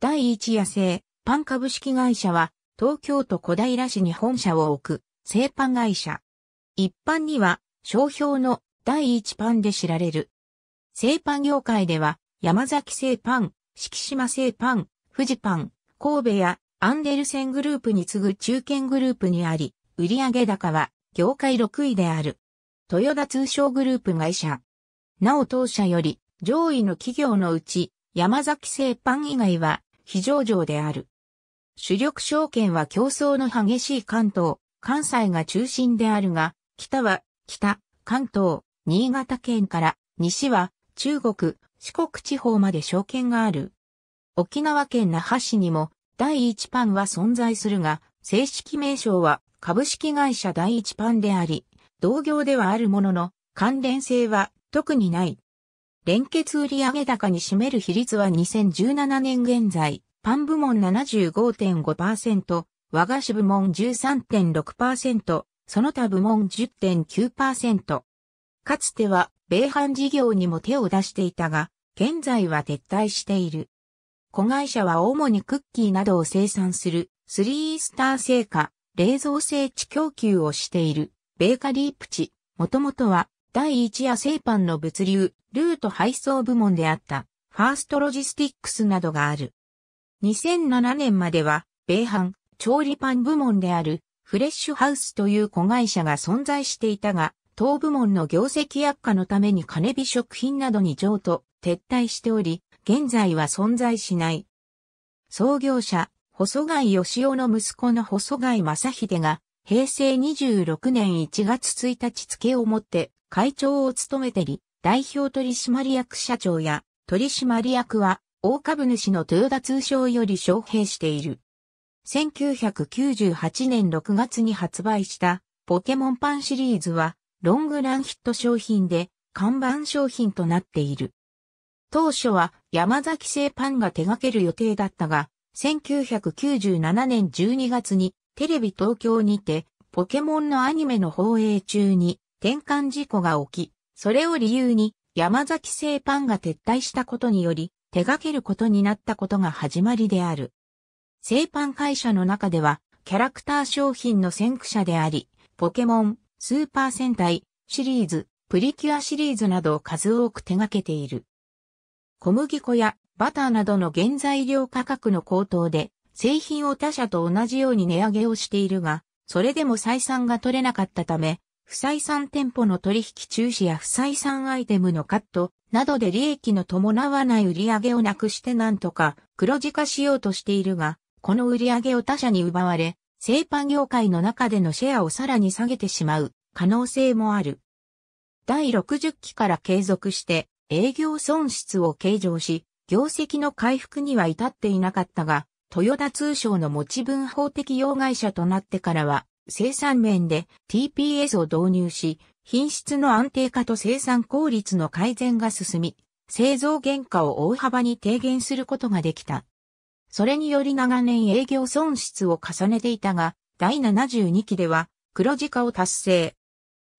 第一野生、パン株式会社は、東京都小平市に本社を置く、製パン会社。一般には、商標の第一パンで知られる。製パン業界では、山崎製パン、四季島製パン、富士パン、神戸やアンデルセングループに次ぐ中堅グループにあり、売上高は業界6位である。豊田通商グループ会社。なお当社より上位の企業のうち、山崎製パン以外は非上場である。主力証券は競争の激しい関東、関西が中心であるが、北は北、関東、新潟県から西は中国、四国地方まで証券がある。沖縄県那覇市にも第一パンは存在するが、正式名称は株式会社第一パンであり、同業ではあるものの関連性は特にない。連結売上高に占める比率は2017年現在、パン部門75.5%、和菓子部門13.6%、その他部門10.9%。かつては、米飯事業にも手を出していたが、現在は撤退している。子会社は主にクッキーなどを生産する、スリースター製菓、冷蔵製地供給をしている、ベーカリープチ。もともとは、第一夜製パンの物流、ルート配送部門であった、ファーストロジスティックスなどがある。2007年までは、米飯、調理パン部門である、フレッシュハウスという子会社が存在していたが、当部門の業績悪化のために金火食品などに譲渡、撤退しており、現在は存在しない。創業者、細貝義雄の息子の細貝正秀が、平成26年1月1日付をもって会長を務めてり、代表取締役社長や取締役は大株主の豊田通商より招聘している。1998年6月に発売したポケモンパンシリーズはロングランヒット商品で看板商品となっている。当初は山崎製パンが手掛ける予定だったが、1997年12月にテレビ東京にてポケモンのアニメの放映中に転換事故が起き、それを理由に山崎製パンが撤退したことにより手掛けることになったことが始まりである。製パン会社の中ではキャラクター商品の先駆者であり、ポケモン、スーパー戦隊、シリーズ、プリキュアシリーズなどを数多く手掛けている。小麦粉やバターなどの原材料価格の高騰で製品を他社と同じように値上げをしているが、それでも採算が取れなかったため、不採算店舗の取引中止や不採算アイテムのカットなどで利益の伴わない売上をなくしてなんとか黒字化しようとしているが、この売上を他社に奪われ、製パン業界の中でのシェアをさらに下げてしまう可能性もある。第60期から継続して営業損失を計上し、業績の回復には至っていなかったが、豊田通商の持ち分法的要害者となってからは、生産面で TPS を導入し、品質の安定化と生産効率の改善が進み、製造原価を大幅に低減することができた。それにより長年営業損失を重ねていたが、第72期では黒字化を達成。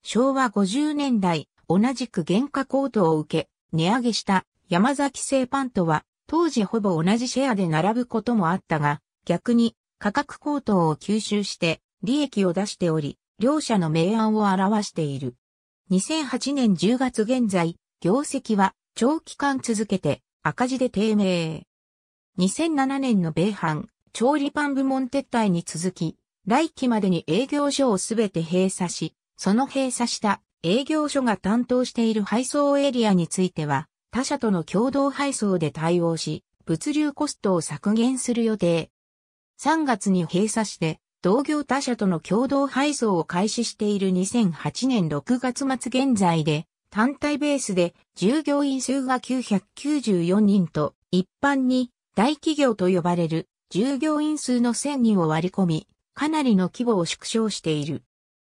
昭和50年代、同じく原価高騰を受け、値上げした山崎製パンとは、当時ほぼ同じシェアで並ぶこともあったが、逆に価格高騰を吸収して利益を出しており、両者の明暗を表している。2008年10月現在、業績は長期間続けて赤字で低迷。2007年の米飯、調理パン部門撤退に続き、来期までに営業所をすべて閉鎖し、その閉鎖した営業所が担当している配送エリアについては、他社との共同配送で対応し、物流コストを削減する予定。3月に閉鎖して、同業他社との共同配送を開始している2008年6月末現在で、単体ベースで従業員数が994人と、一般に大企業と呼ばれる従業員数の1000人を割り込み、かなりの規模を縮小している。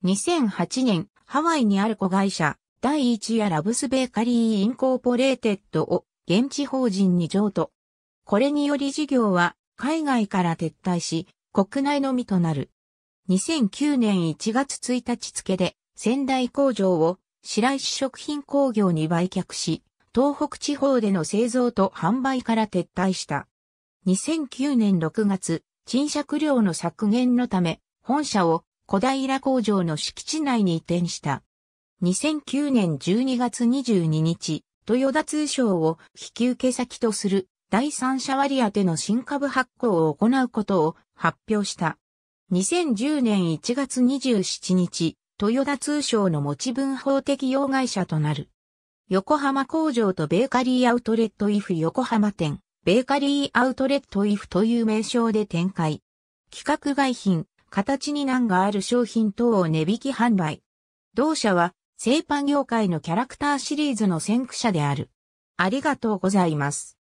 2008年、ハワイにある子会社、第一夜ラブスベーカリーインコーポレーテッドを現地法人に譲渡。これにより事業は海外から撤退し、国内のみとなる。2009年1月1日付で仙台工場を白石食品工業に売却し、東北地方での製造と販売から撤退した。2009年6月、賃借料の削減のため、本社を小平工場の敷地内に移転した。2009年12月22日、豊田通商を引き受け先とする第三者割当の新株発行を行うことを発表した。2010年1月27日、豊田通商の持ち分法適用会社となる。横浜工場とベーカリーアウトレットイフ横浜店、ベーカリーアウトレットイフという名称で展開。企画外品、形に難がある商品等を値引き販売。同社は、製パン業界のキャラクターシリーズの先駆者である。ありがとうございます。